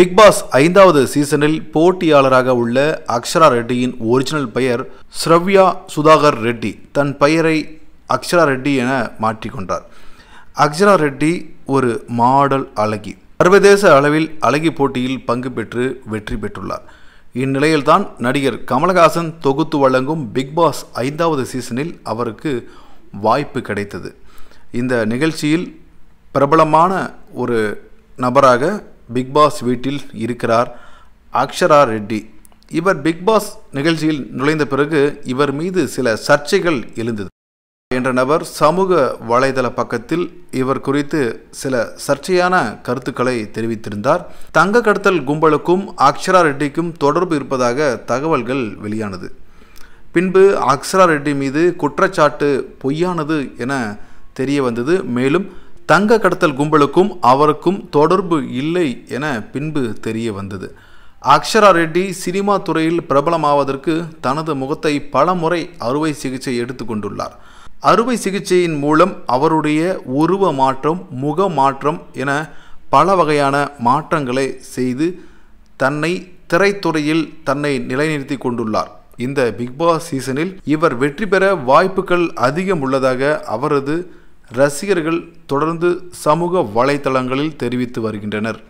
big pass ஐந்தாவது சீசனில் போட்டியாளராக உள்ள அக்ஷரா ரெட்டியின் ஒரிஜினல் பெயர் ஸ்ரவ்யா சுதாகர் ரெட்டி தன் பெயரை அக்ஷரா ரெட்டி என மாற்றிக்கொண்டார் அக்ஷரா ரெட்டி ஒரு மாடல் அழகி சர்வதேச அளவில் அழகி போட்டியில் பங்கு பெற்று வெற்றி பெற்றுள்ளார் இந்நிலையில்தான் நடிகர் கமலஹாசன் தொகுத்து வழங்கும் பிக் பாஸ் ஐந்தாவது சீசனில் அவருக்கு வாய்ப்பு கிடைத்தது இந்த நிகழ்ச்சியில் பிரபலமான ஒரு நபராக பிக்பாஸ் வீட்டில் இருக்கிறார் அக்ஷரா ரெட்டி இவர் பிக்பாஸ் நிகழ்ச்சியில் நுழைந்த பிறகு இவர் மீது சில சர்ச்சைகள் எழுந்தது என்ற நபர் சமூக வலைதள பக்கத்தில் இவர் குறித்து சில சர்ச்சையான கருத்துக்களை தெரிவித்திருந்தார் தங்க கடத்தல் கும்பலுக்கும் அக்ஷரா ரெட்டிக்கும் தொடர்பு இருப்பதாக தகவல்கள் வெளியானது பின்பு அக்ஷரா ரெட்டி மீது குற்றச்சாட்டு பொய்யானது என தெரிய வந்தது மேலும் தங்க கடத்தல் கும்பலுக்கும் அவருக்கும் தொடர்பு இல்லை என பின்பு தெரிய வந்தது அக்ஷரா ரெட்டி சினிமா துறையில் பிரபலமாவதற்கு தனது முகத்தை பல முறை அறுவை சிகிச்சை எடுத்துக்கொண்டுள்ளார் அறுவை சிகிச்சையின் மூலம் அவருடைய உருவ மாற்றம் முக மாற்றம் என பல வகையான மாற்றங்களை செய்து தன்னை திரைத்துறையில் தன்னை நிலைநிறுத்தி கொண்டுள்ளார் இந்த பிக்பாஸ் சீசனில் இவர் வெற்றி பெற வாய்ப்புகள் அதிகம் உள்ளதாக அவரது ரசிகர்கள் தொடர்ந்து சமூக வலைதளங்களில் தெரிவித்து வருகின்றனர்